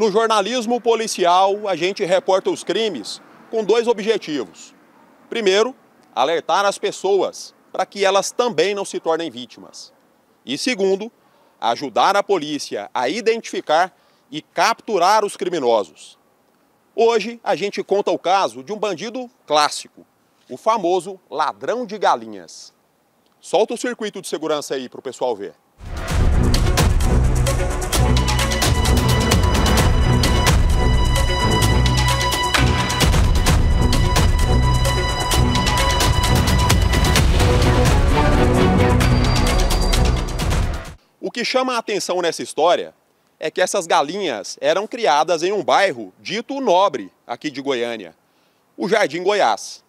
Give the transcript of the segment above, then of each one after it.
No jornalismo policial, a gente reporta os crimes com dois objetivos. Primeiro, alertar as pessoas para que elas também não se tornem vítimas. E segundo, ajudar a polícia a identificar e capturar os criminosos. Hoje a gente conta o caso de um bandido clássico, o famoso ladrão de galinhas. Solta o circuito de segurança aí para o pessoal ver. que chama a atenção nessa história é que essas galinhas eram criadas em um bairro dito nobre aqui de Goiânia, o Jardim Goiás.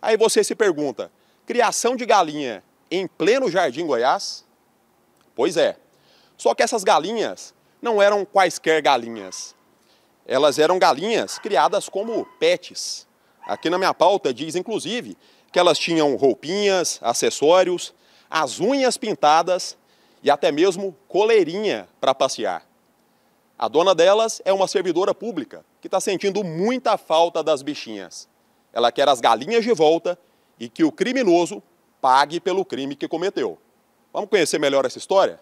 Aí você se pergunta: criação de galinha em pleno Jardim Goiás? Pois é. Só que essas galinhas não eram quaisquer galinhas. Elas eram galinhas criadas como pets. Aqui na minha pauta diz, inclusive, que elas tinham roupinhas, acessórios, as unhas pintadas e até mesmo coleirinha para passear. A dona delas é uma servidora pública que está sentindo muita falta das bichinhas. Ela quer as galinhas de volta e que o criminoso pague pelo crime que cometeu. Vamos conhecer melhor essa história?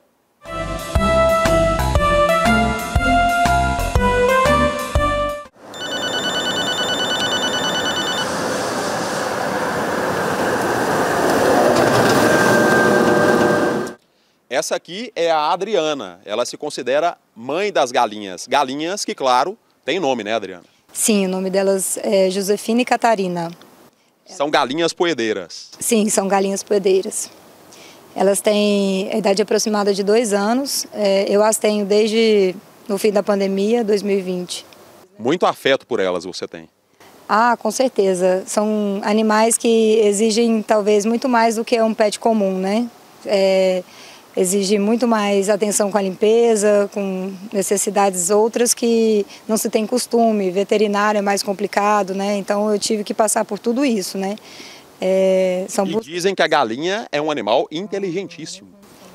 Essa aqui é a Adriana. Ela se considera mãe das galinhas. Galinhas que, claro, tem nome, né, Adriana? Sim, o nome delas é Josefina e Catarina. São galinhas poedeiras. Sim, são galinhas poedeiras. Elas têm a idade aproximada de dois anos. É, eu as tenho desde no fim da pandemia, 2020. Muito afeto por elas você tem? Ah, com certeza. São animais que exigem talvez muito mais do que um pet comum, né? É, exige muito mais atenção com a limpeza, com necessidades outras que não se tem costume. Veterinário é mais complicado, né? Então eu tive que passar por tudo isso, né? É, são... E dizem que a galinha é um animal inteligentíssimo.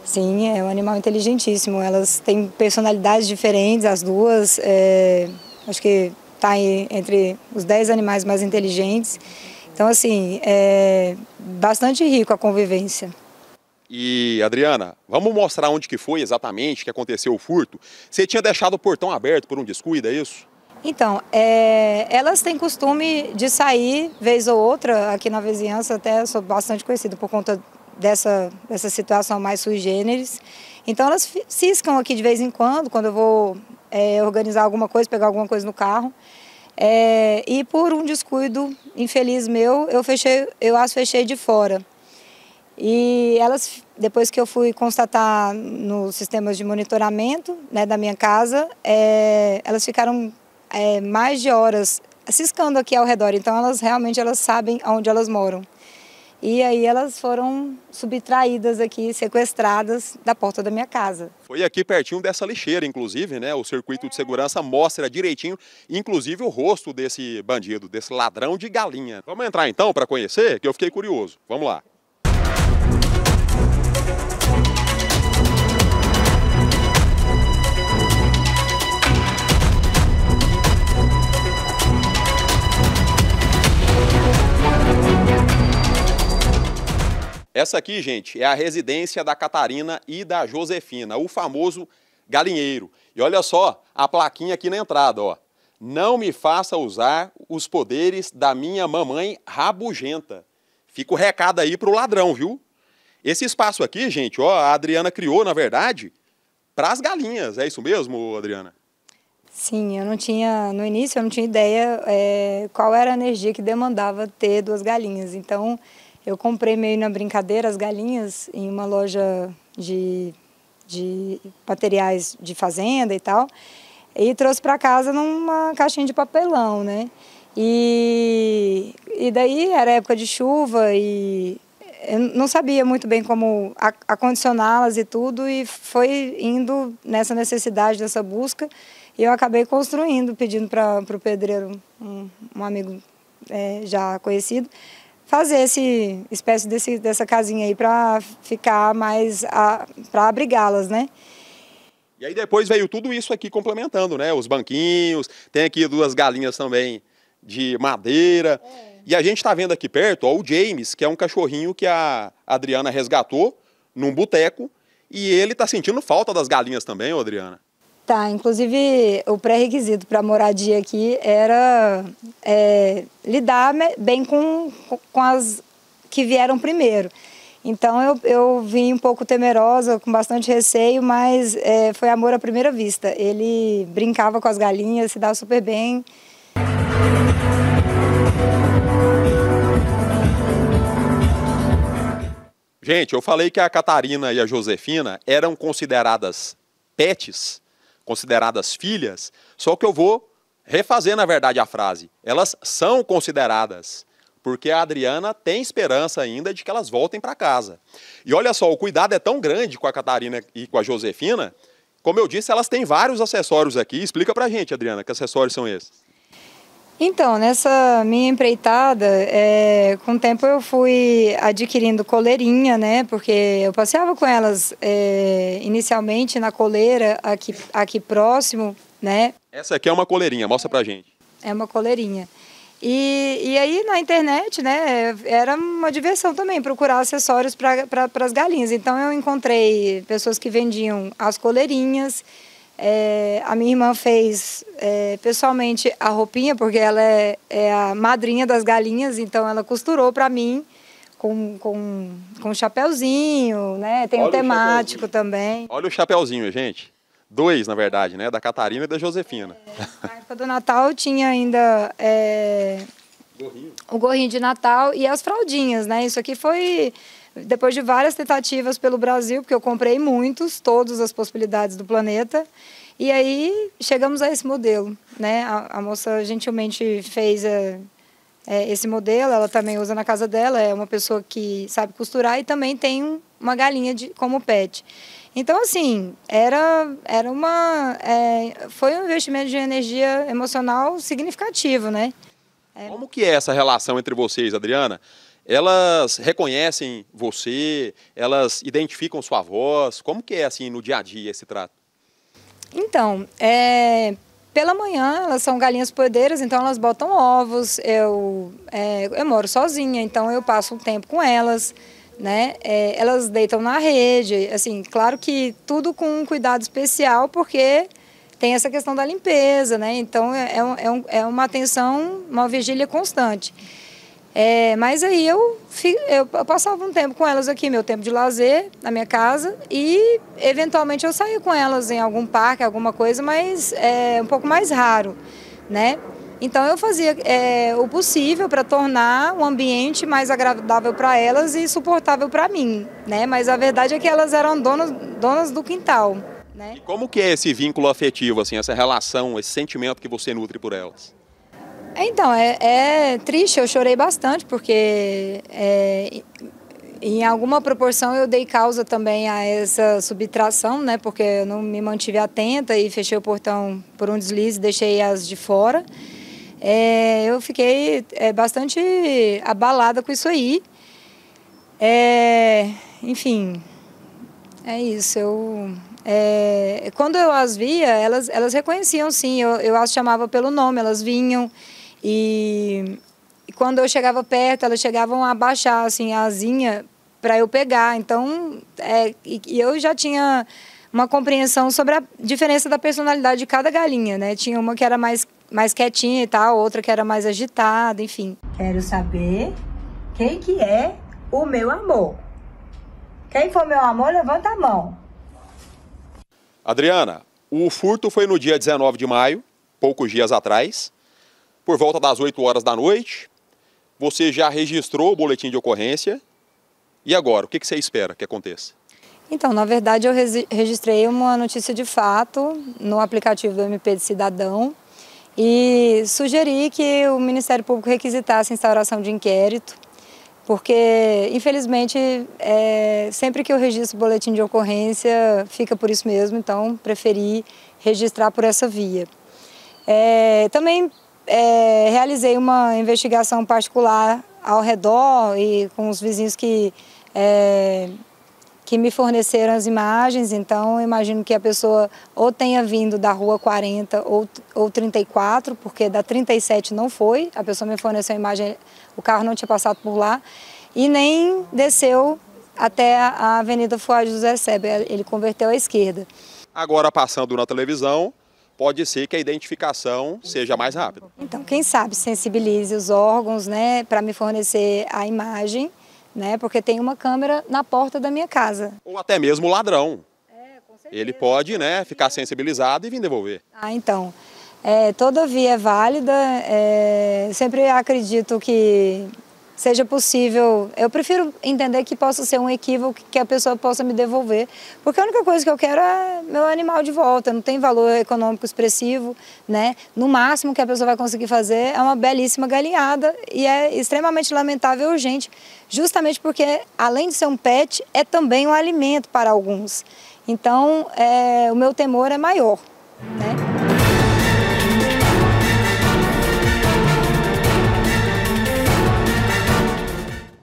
Sim, é um animal inteligentíssimo. Elas têm personalidades diferentes, as duas. É, acho que está entre os 10 animais mais inteligentes. Então, assim, é bastante rico a convivência. E, Adriana, vamos mostrar onde que foi exatamente que aconteceu o furto? Você tinha deixado o portão aberto por um descuido, é isso? Então, é, elas têm costume de sair, vez ou outra, aqui na vizinhança, até sou bastante conhecida por conta dessa, dessa situação mais sui generis. Então, elas ciscam aqui de vez em quando, quando eu vou é, organizar alguma coisa, pegar alguma coisa no carro. É, e por um descuido infeliz meu, eu, fechei, eu as fechei de fora. E elas, depois que eu fui constatar nos sistemas de monitoramento né, da minha casa, é, elas ficaram é, mais de horas ciscando aqui ao redor. Então elas realmente elas sabem onde elas moram. E aí elas foram subtraídas aqui, sequestradas da porta da minha casa. Foi aqui pertinho dessa lixeira, inclusive, né? O circuito de segurança mostra direitinho, inclusive, o rosto desse bandido, desse ladrão de galinha. Vamos entrar então para conhecer, que eu fiquei curioso. Vamos lá. Essa aqui, gente, é a residência da Catarina e da Josefina, o famoso galinheiro. E olha só a plaquinha aqui na entrada, ó. Não me faça usar os poderes da minha mamãe rabugenta. Fica o recado aí pro ladrão, viu? Esse espaço aqui, gente, ó, a Adriana criou, na verdade, para as galinhas. É isso mesmo, Adriana? Sim, eu não tinha, no início, eu não tinha ideia é, qual era a energia que demandava ter duas galinhas. Então, eu comprei meio na brincadeira as galinhas em uma loja de, de materiais de fazenda e tal. E trouxe para casa numa caixinha de papelão, né? E, e daí era época de chuva e eu não sabia muito bem como acondicioná-las e tudo. E foi indo nessa necessidade dessa busca. E eu acabei construindo, pedindo para o pedreiro, um, um amigo é, já conhecido, fazer esse espécie desse, dessa casinha aí para ficar mais para abrigá-las, né? E aí depois veio tudo isso aqui complementando, né? Os banquinhos, tem aqui duas galinhas também de madeira. É. E a gente está vendo aqui perto ó, o James, que é um cachorrinho que a Adriana resgatou num boteco. E ele está sentindo falta das galinhas também, ó, Adriana. Tá, inclusive o pré-requisito para moradia aqui era é, lidar bem com, com as que vieram primeiro. Então eu, eu vim um pouco temerosa, com bastante receio, mas é, foi amor à primeira vista. Ele brincava com as galinhas, se dava super bem. Gente, eu falei que a Catarina e a Josefina eram consideradas pets consideradas filhas, só que eu vou refazer, na verdade, a frase. Elas são consideradas, porque a Adriana tem esperança ainda de que elas voltem para casa. E olha só, o cuidado é tão grande com a Catarina e com a Josefina, como eu disse, elas têm vários acessórios aqui. Explica para gente, Adriana, que acessórios são esses? Então, nessa minha empreitada, é, com o tempo eu fui adquirindo coleirinha, né? Porque eu passeava com elas é, inicialmente na coleira aqui, aqui próximo, né? Essa aqui é uma coleirinha, mostra pra gente. É uma coleirinha. E, e aí na internet, né, era uma diversão também procurar acessórios para pra, as galinhas. Então eu encontrei pessoas que vendiam as coleirinhas, é, a minha irmã fez é, pessoalmente a roupinha, porque ela é, é, a madrinha das galinhas, então ela costurou para mim com, com, com um chapéuzinho, né? Tem Olha temático também. Olha o chapéuzinho, gente. Dois, na verdade, né? Da Catarina e da Josefina. É, na época do Natal tinha ainda é, gorrinho. o gorrinho de Natal e as fraldinhas, né? Isso aqui foi depois de várias tentativas pelo Brasil, porque eu comprei muitos, todas as possibilidades do planeta, e aí chegamos a esse modelo, né? A, a moça gentilmente fez é, é, esse modelo, ela também usa na casa dela, é uma pessoa que sabe costurar e também tem um, uma galinha de, como pet. Então, assim, era, era uma. É, foi um investimento de energia emocional significativo, né? É. Como que é essa relação entre vocês, Adriana? elas reconhecem você, elas identificam sua voz? Como que é assim no dia a dia esse trato? Então, é, pela manhã elas são galinhas poedeiras, então elas botam ovos. Eu, é, eu moro sozinha, então eu passo um tempo com elas. Né? É, elas deitam na rede, assim, claro que tudo com um cuidado especial, porque tem essa questão da limpeza, né? Então é, é, um, é, é uma atenção, uma vigília constante. É, mas aí eu, eu passava um tempo com elas aqui, meu tempo de lazer na minha casa e eventualmente eu saía com elas em algum parque, alguma coisa, mas é um pouco mais raro, né? Então eu fazia é, o possível para tornar o ambiente mais agradável para elas e suportável para mim, né? Mas a verdade é que elas eram donas, donas do quintal, né? E como que é esse vínculo afetivo, assim, essa relação, esse sentimento que você nutre por elas? É, então, é, é triste, eu chorei bastante, porque é, em alguma proporção eu dei causa também a essa subtração, né? Porque eu não me mantive atenta e fechei o portão por um deslize, deixei as de fora. É, eu fiquei é, bastante abalada com isso aí. É, enfim, é isso. Eu, é, quando eu as via, elas, elas reconheciam sim, eu, eu as chamava pelo nome, elas vinham. E, e quando eu chegava perto, elas chegavam a baixar assim, a asinha para eu pegar. Então, é, e, e eu já tinha uma compreensão sobre a diferença da personalidade de cada galinha, né? Tinha uma que era mais, mais quietinha e tal, outra que era mais agitada, enfim. Quero saber quem que é o meu amor. Quem for meu amor, levanta a mão. Adriana, o furto foi no dia 19 de maio, poucos dias atrás por volta das 8 horas da noite, você já registrou o boletim de ocorrência. E agora, o que você espera que aconteça? Então, na verdade, eu registrei uma notícia de fato no aplicativo do MP de Cidadão e sugeri que o Ministério Público requisitasse a instauração de inquérito, porque, infelizmente, é, sempre que eu registro boletim de ocorrência, fica por isso mesmo, então preferi registrar por essa via. É, também é, realizei uma investigação particular ao redor e com os vizinhos que, é, que me forneceram as imagens. Então, imagino que a pessoa ou tenha vindo da rua 40 ou, ou 34, porque da 37 não foi. A pessoa me forneceu a imagem, o carro não tinha passado por lá. E nem desceu até a Avenida Fuad José Sebe, ele converteu à esquerda. Agora, passando na televisão, pode ser que a identificação seja mais rápida. Então, quem sabe sensibilize os órgãos, né, para me fornecer a imagem, né, porque tem uma câmera na porta da minha casa. Ou até mesmo o ladrão. É, com certeza. Ele pode, né, ficar sensibilizado e vir devolver. Ah, então. É, toda via é válida. É, sempre acredito que seja possível. Eu prefiro entender que possa ser um equívoco que a pessoa possa me devolver, porque a única coisa que eu quero é meu animal de volta, não tem valor econômico expressivo, né? No máximo que a pessoa vai conseguir fazer é uma belíssima galinhada e é extremamente lamentável e urgente, justamente porque além de ser um pet, é também um alimento para alguns. Então, é, o meu temor é maior, né?